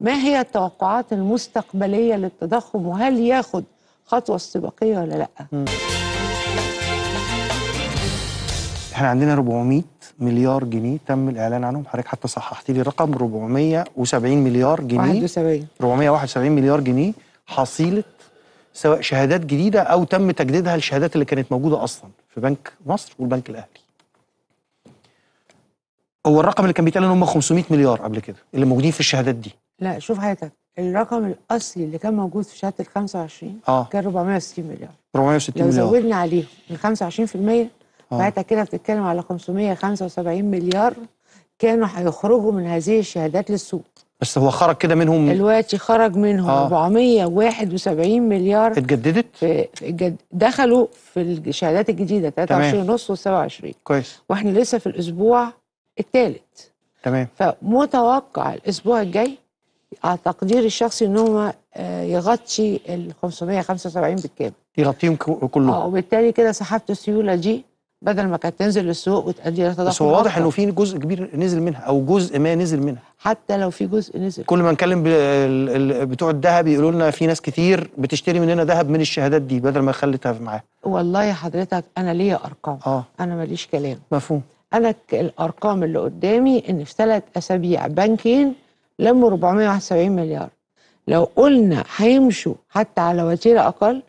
ما هي التوقعات المستقبليه للتضخم وهل ياخد خطوه استباقيه ولا لا؟ احنا عندنا 400 مليار جنيه تم الاعلان عنهم حضرتك حتى صححت لي الرقم 470 مليار جنيه 71 471 مليار جنيه حصيله سواء شهادات جديده او تم تجديدها للشهادات اللي كانت موجوده اصلا في بنك مصر والبنك الاهلي هو الرقم اللي كان بيتقال ان هم 500 مليار قبل كده اللي موجودين في الشهادات دي لا شوف حضرتك الرقم الاصلي اللي كان موجود في شهاده ال 25 اه كان 460 مليار 460 مليار لو زودنا عليهم ال 25% ساعتها كده بتتكلم على 575 مليار كانوا هيخرجوا من هذه الشهادات للسوق بس هو خرج كده منهم دلوقتي خرج منهم آه. 471 مليار اتجددت في دخلوا في الشهادات الجديده 23 ونص و27 كويس واحنا لسه في الاسبوع الثالث تمام فمتوقع الاسبوع الجاي على تقديري الشخصي ان هو آه، يغطي ال 575 بالكامل يغطيهم كلهم اه وبالتالي كده سحبت السيوله دي بدل ما كانت تنزل للسوق وتؤدي لتضخم بس هو واضح انه في جزء كبير نزل منها او جزء ما نزل منها حتى لو في جزء نزل كل ما نكلم بتوع الذهب يقولوا لنا في ناس كتير بتشتري مننا ذهب من الشهادات دي بدل ما خلتها معاها والله يا حضرتك انا ليا ارقام اه انا ماليش كلام مفهوم انا الارقام اللي قدامي ان في ثلاث اسابيع بنكين لموا 471 مليار لو قلنا هيمشوا حتى على وتيرة أقل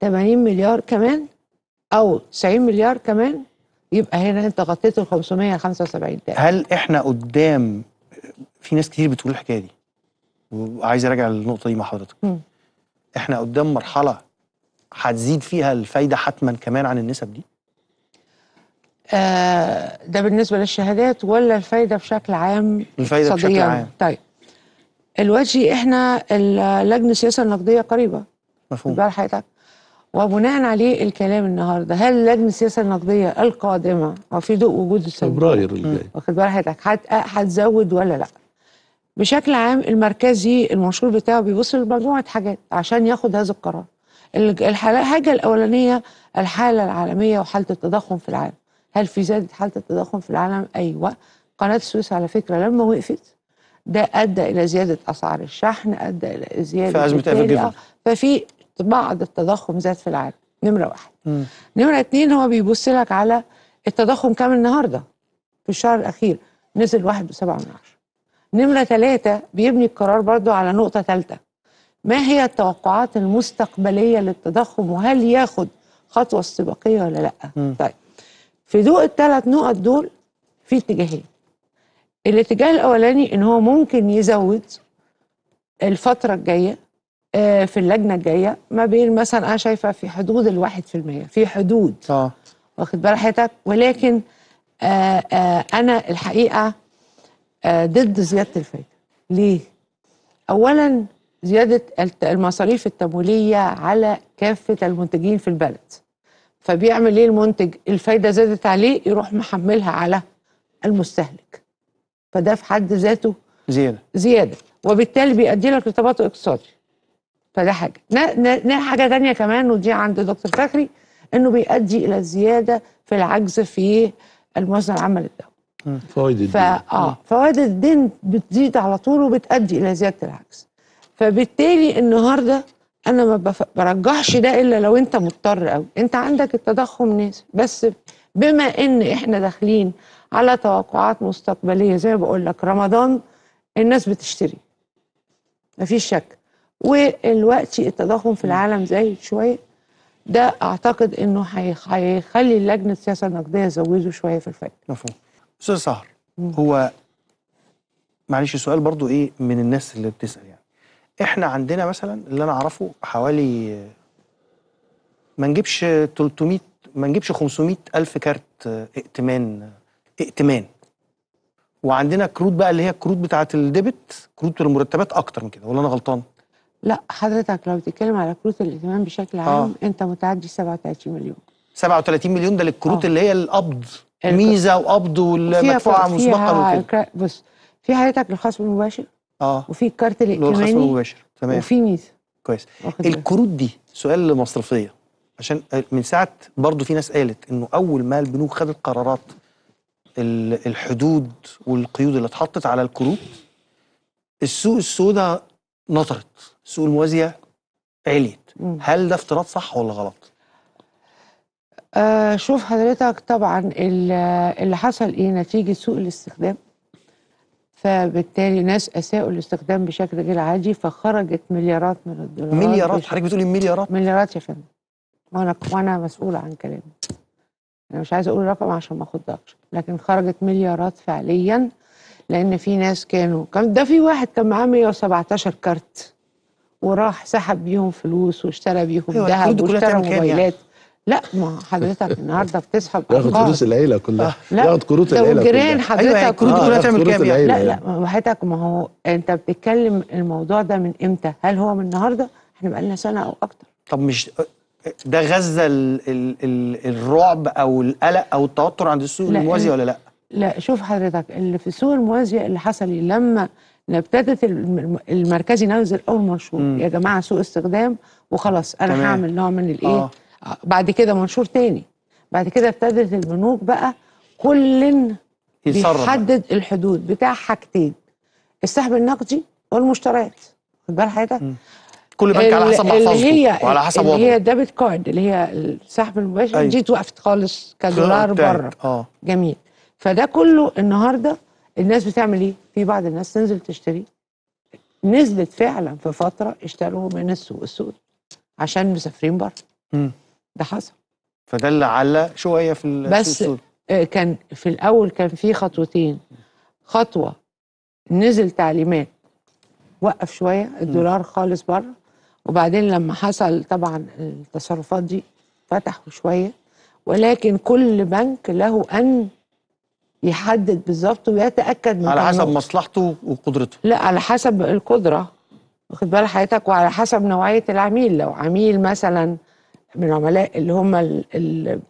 80 مليار كمان أو 90 مليار كمان يبقى هنا أنت غطيت ال 575 تاني هل إحنا قدام في ناس كتير بتقول الحكاية دي وعايز أراجع النقطه دي مع حضرتك م. إحنا قدام مرحلة هتزيد فيها الفايدة حتما كمان عن النسب دي؟ آه ده بالنسبة للشهادات ولا الفايدة بشكل عام؟ الفايدة بشكل عام طيب الوجه احنا اللجنه السياسه النقديه قريبه مفهوم بقى حضرتك وبناء عليه الكلام النهارده هل لجنه السياسه النقديه القادمه وفي ضوء وجود فبراير الجاي واخد بال حضرتك هتزود ولا لا؟ بشكل عام المركزي المنشور بتاعه بيبص لمجموعه حاجات عشان ياخد هذا القرار الحاجه الاولانيه الحاله العالميه وحاله التضخم في العالم هل في زادت حاله التضخم في العالم ايوه قناه السويس على فكره لما وقفت ده ادى الى زياده اسعار الشحن ادى الى زياده في ازمه ففي بعض التضخم زاد في العالم نمره واحد م. نمره اتنين هو بيبص لك على التضخم كام النهارده في الشهر الاخير نزل واحد وسبعة من نمرة ثلاثة بيبني القرار برضو على نقطة ثالثة ما هي التوقعات المستقبلية للتضخم وهل ياخد خطوة استباقية ولا لا م. طيب في ضوء الثلاث نقط دول في اتجاهين الاتجاه الاولاني ان هو ممكن يزود الفتره الجايه آه، في اللجنه الجايه ما بين مثلا انا شايفه في حدود ال1% في في حدود اه واخد بال حضرتك ولكن آآ آه، آآ آه، انا الحقيقه ضد زياده الفايده ليه اولا زياده المصاريف التمويليه على كافه المنتجين في البلد فبيعمل ايه المنتج الفايده زادت عليه يروح محملها على المستهلك فده في حد ذاته زياده زياده وبالتالي بيؤدي لك ارتباط اقتصادي فده حاجه نا حاجه ثانيه كمان ودي عند دكتور فكري انه بيؤدي الى زياده في العجز في الموازنه العامه للدوله فوائد الدين اه فوائد الدين بتزيد على طول وبتؤدي الى زياده العجز فبالتالي النهارده انا ما برجحش ده الا لو انت مضطر قوي انت عندك التضخم نازل بس بما ان احنا داخلين على توقعات مستقبليه زي ما بقول لك رمضان الناس بتشتري مفيش شك والوقت التضخم في العالم زايد شويه ده اعتقد انه هيخلي اللجنه السياسه النقديه يزودوا شويه في الفائده مفهوم استاذ سهر هو معلش السؤال برضو ايه من الناس اللي بتسال يعني احنا عندنا مثلا اللي انا اعرفه حوالي ما نجيبش 300 ما نجيبش 500 الف كارت ائتمان ائتمان وعندنا كروت بقى اللي هي الكروت بتاعه الديبت كروت المرتبات اكتر من كده ولا انا غلطان لا حضرتك لو بتتكلم على كروت الائتمان بشكل عام آه. انت متعدي 37 مليون 37 مليون ده للكروت آه. اللي هي القبض ميزه وقبض والمدفوعه مسبقا وكده بص في حضرتك الخصم المباشر اه وفي الكارت الائتماني الخصم المباشر تمام وفي ميزه كويس الكروت دي سؤال مصرفيه عشان آه، من ساعه برضه في ناس قالت انه اول ما البنوك خدت قرارات الحدود والقيود اللي اتحطت على الكروت السوق السوداء نطرت السوق الموازيه عليت هل ده افتراض صح ولا غلط؟ آه شوف حضرتك طبعا اللي حصل ايه نتيجه سوء الاستخدام فبالتالي ناس اساءوا الاستخدام بشكل غير عادي فخرجت مليارات من الدولارات مليارات حضرتك بتقولي مليارات مليارات يا فندم وانا وانا مسؤوله عن كلامي انا مش عايزه اقول رقم عشان ما اخدكش لكن خرجت مليارات فعليا لان في ناس كانوا كان ده في واحد كان معاه 117 كارت وراح سحب بيهم فلوس واشترى بيهم أيوة، ذهب واشترى يعني. موبايلات لا ما حضرتك النهارده بتسحب ياخد فلوس العيله كلها لا ياخد كروت العيله كلها والجيران حضرتك أيوة يعني كروت كلها تعمل كام يعني لا لا ما حضرتك ما هو انت بتتكلم الموضوع ده من امتى؟ هل هو من النهارده؟ احنا بقى لنا سنه او اكتر طب مش ده غزه الرعب او القلق او التوتر عند السوق الموازي ولا لا؟ لا شوف حضرتك اللي في السوق الموازي اللي حصل إيه؟ لما ابتدت المركزي ينزل اول منشور يا جماعه سوق استخدام وخلاص انا تمام. هعمل نوع من الايه آه. آه، بعد كده منشور تاني بعد كده ابتدت البنوك بقى كل يحدد الحدود بتاع حاجتين السحب النقدي والمشتريات خد بال حضرتك كل بنك على حسب محفظته وعلى حسب وضعه اللي هي ديبت كارد اللي هي السحب المباشر أيوة. دي وقفت خالص كدولار بره آه. جميل فده كله النهارده الناس بتعمل ايه؟ في بعض الناس تنزل تشتري نزلت فعلا في فتره اشتروا من السوق السوق عشان مسافرين بره ده حصل فده اللي على شويه في السوق بس آه، كان في الاول كان في خطوتين خطوه نزل تعليمات وقف شويه الدولار خالص بره وبعدين لما حصل طبعا التصرفات دي فتحوا شويه ولكن كل بنك له ان يحدد بالظبط ويتاكد من على حسب النقطة. مصلحته وقدرته لا على حسب القدره واخد بال حضرتك وعلى حسب نوعيه العميل لو عميل مثلا من عملاء اللي هم اللي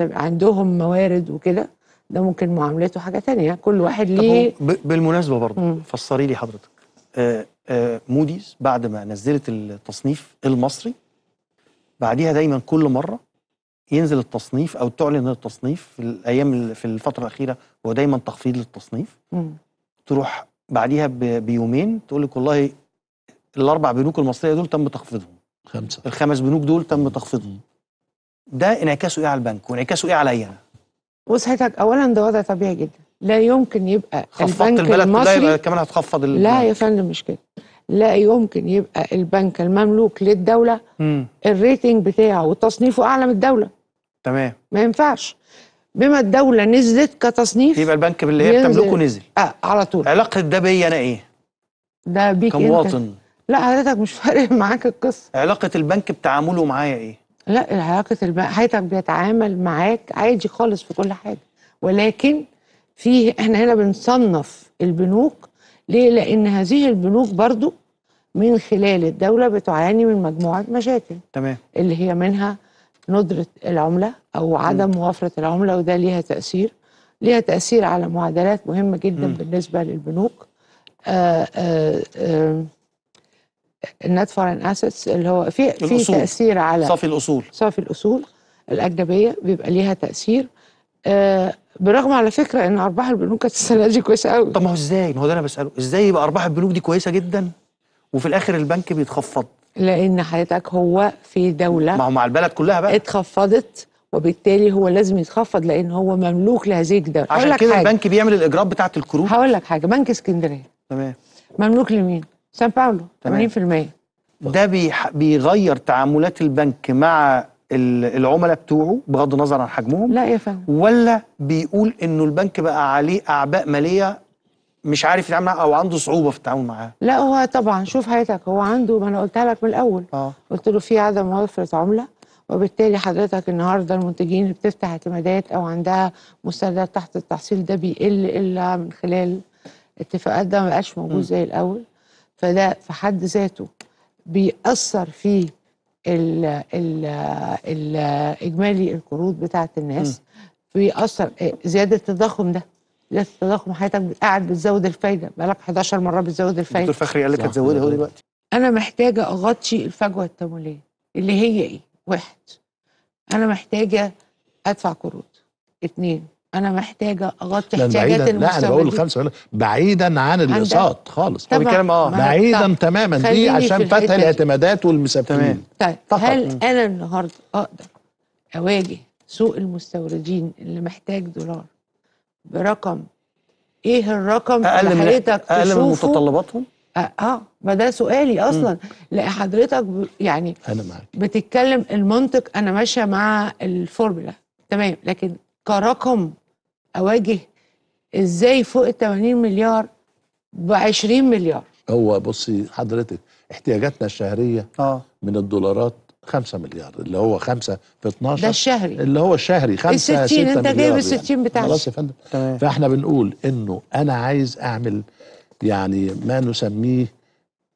عندهم موارد وكده ده ممكن معاملته حاجه تانية كل واحد ليه بالمناسبه برضه فسري لي حضرتك آه موديز آه، بعد ما نزلت التصنيف المصري بعديها دايما كل مره ينزل التصنيف او تعلن التصنيف في الايام في الفتره الاخيره هو دايما تخفيض للتصنيف م. تروح بعديها بيومين تقول لك والله الاربع بنوك المصريه دول تم تخفيضهم خمسه الخمس بنوك دول تم تخفيضهم ده انعكاسه ايه على البنك وانعكاسه ايه عليا انا؟ حضرتك اولا ده وضع طبيعي جدا لا يمكن يبقى البنك البلد المصري كمان هتخفض لا يا فندم مش كده لا يمكن يبقى البنك المملوك للدوله الريتنج بتاعه وتصنيفه اعلى من الدوله تمام ما ينفعش بما الدوله نزلت كتصنيف يبقى البنك اللي هي بتملكه نزل اه على طول علاقه ده بيا انا ايه ده بيك كمواطن لا حضرتك مش فارق معاك القصه علاقه البنك بتعامله معايا ايه لا علاقه البنك حضرتك بيتعامل معاك عادي خالص في كل حاجه ولكن فيه احنا هنا بنصنف البنوك ليه لان هذه البنوك برضو من خلال الدوله بتعاني من مجموعه مشاكل تمام اللي هي منها ندره العمله او عدم م. وفره العمله وده ليها تاثير ليها تاثير على معدلات مهمه جدا م. بالنسبه للبنوك آآ آآ النت فورين اسيتس اللي هو في في تاثير على صافي الاصول صافي الاصول الاجنبيه بيبقى ليها تاثير آه بالرغم على فكره ان ارباح البنوك كانت السنه دي كويسه قوي طب ما هو ازاي ما هو ده انا بساله ازاي يبقى ارباح البنوك دي كويسه جدا وفي الاخر البنك بيتخفض لان حضرتك هو في دوله ما هو مع البلد كلها بقى اتخفضت وبالتالي هو لازم يتخفض لان هو مملوك لهذه الدوله عشان كده حاجة. البنك بيعمل الاجراءات بتاعه الكروت هقول لك حاجه بنك اسكندريه تمام مملوك لمين سان باولو 80% ده بيغير تعاملات البنك مع العملاء بتوعه بغض النظر عن حجمهم لا يا فندم ولا بيقول انه البنك بقى عليه اعباء ماليه مش عارف يتعامل معاها او عنده صعوبه في التعامل معاها لا هو طبعا شوف حضرتك هو عنده ما انا قلتها لك من الاول آه. قلت له في عدم وفره عمله وبالتالي حضرتك النهارده المنتجين اللي بتفتح اعتمادات او عندها مستندات تحت التحصيل ده بيقل الا من خلال اتفاقات ده ما بقاش موجود زي الاول فده في حد ذاته بيأثر فيه ال ال ال اجمالي القروض بتاعه الناس بيأثر آه، زياده التضخم ده زياده التضخم حياتك قاعد بتزود الفايده بقالك 11 مره بتزود الفايده دكتور فخري قال لك هتزودها اهو دلوقتي انا محتاجه اغطي الفجوه التمويليه اللي هي ايه؟ واحد انا محتاجه ادفع قروض اثنين انا محتاجه اغطي احتياجات المستوى لا انا بقول خمسه بعيدا عن الاقساط خالص طبعا بتكلم اه بعيدا تماما دي عشان فتح الاعتمادات والمسافرين طيب فقط. هل انا النهارده اقدر اواجه سوق المستوردين اللي محتاج دولار برقم ايه الرقم أقل اللي حضرتك اقل من متطلباتهم؟ اه ما ده سؤالي اصلا لا حضرتك ب... يعني انا معاك بتتكلم المنطق انا ماشيه مع الفورمولا تمام لكن كرقم اواجه ازاي فوق ال 80 مليار ب 20 مليار هو بصي حضرتك احتياجاتنا الشهريه آه. من الدولارات 5 مليار اللي هو 5 في 12 ده الشهري اللي هو الشهري 5 60 انت جايب ال 60 يعني. خلاص يا فندم تمام فاحنا بنقول انه انا عايز اعمل يعني ما نسميه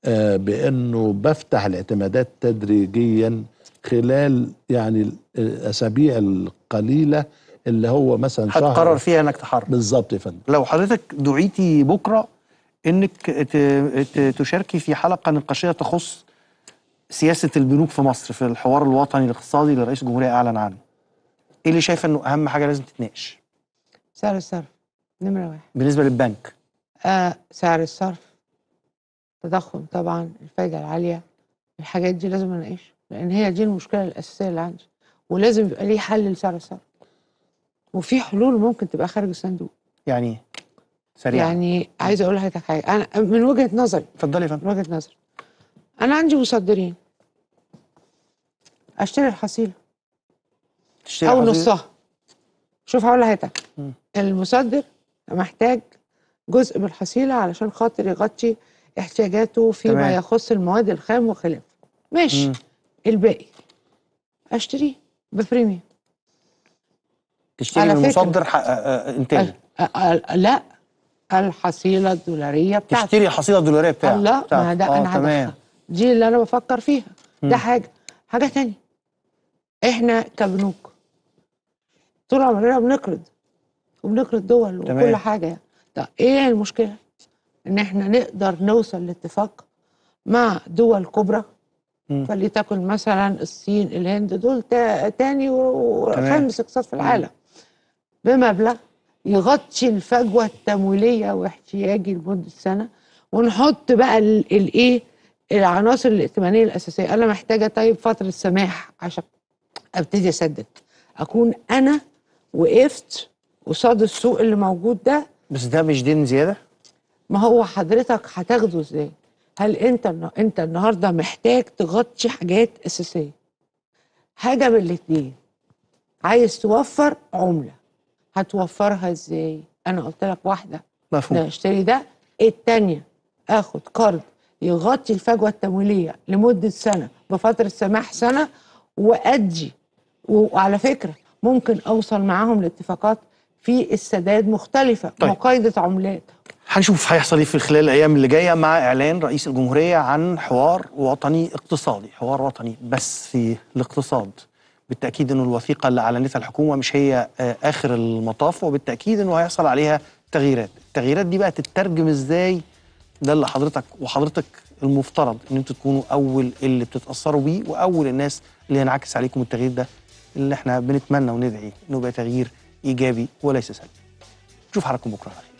آه بانه بفتح الاعتمادات تدريجيا خلال يعني آه، الاسابيع القليله اللي هو مثلا هتقرر فيها انك تحارب بالظبط يا فندم لو حضرتك دعيتي بكره انك تشاركي في حلقه نقاشيه تخص سياسه البنوك في مصر في الحوار الوطني الاقتصادي اللي رئيس الجمهوريه اعلن عنه ايه اللي شايفه انه اهم حاجه لازم تتناقش سعر الصرف نمره واحد بالنسبه للبنك آه سعر الصرف التضخم طبعا الفايده العاليه الحاجات دي لازم اناقشها لان هي دي المشكله الاساسيه اللي عندي ولازم يبقى ليه حل لسعر الصرف وفي حلول ممكن تبقى خارج الصندوق يعني ايه؟ سريعا يعني عايزه اقول لحضرتك حاجه انا من وجهه نظري اتفضلي يا فندم من وجهه نظري انا عندي مصدرين اشتري الحصيله تشتري او نصها شوف هقول لحضرتك المصدر محتاج جزء من الحصيله علشان خاطر يغطي احتياجاته فيما تمام. يخص المواد الخام وخلافه ماشي الباقي اشتريه ببريميوم تشتري من مصدر آه، آه، انتاج آه، لا الحصيله الدولاريه بتاعتي تشتري حصيله دولاريه بتاعتك لا ما ده انا تمام دي اللي انا بفكر فيها ده حاجه حاجه تانية احنا كبنوك طول عمرنا بنقرض وبنقرض دول تمام. وكل حاجه يعني طب ايه المشكله ان احنا نقدر نوصل لاتفاق مع دول كبرى فلتكن مثلا الصين الهند دول تاني وخامس اقتصاد في العالم بمبلغ يغطي الفجوه التمويليه واحتياجي لمده سنه ونحط بقى الايه العناصر الائتمانيه الاساسيه انا محتاجه طيب فتره سماح عشان ابتدي اسدد اكون انا وقفت قصاد السوق اللي موجود ده بس ده مش دين زياده ما هو حضرتك هتاخده ازاي هل انت انت النهارده محتاج تغطي حاجات اساسيه حاجه من الاثنين عايز توفر عمله هتوفرها ازاي انا قلت لك واحده مفهوم اشتري ده الثانيه اخد قرض يغطي الفجوه التمويليه لمده سنه بفتره سماح سنه وادي وعلى فكره ممكن اوصل معاهم لاتفاقات في السداد مختلفه طيب. مقايضه عملات هنشوف هيحصل ايه في خلال الايام اللي جايه مع اعلان رئيس الجمهوريه عن حوار وطني اقتصادي حوار وطني بس في الاقتصاد بالتاكيد انه الوثيقه اللي اعلنتها الحكومه مش هي آه، اخر المطاف وبالتاكيد انه هيحصل عليها تغييرات التغييرات دي بقى تترجم ازاي ده اللي حضرتك وحضرتك المفترض ان انتوا تكونوا اول اللي بتتاثروا بيه واول الناس اللي ينعكس عليكم التغيير ده اللي احنا بنتمنى وندعي انه يبقى تغيير ايجابي وليس سلبي نشوف حضراتكم بكره على خير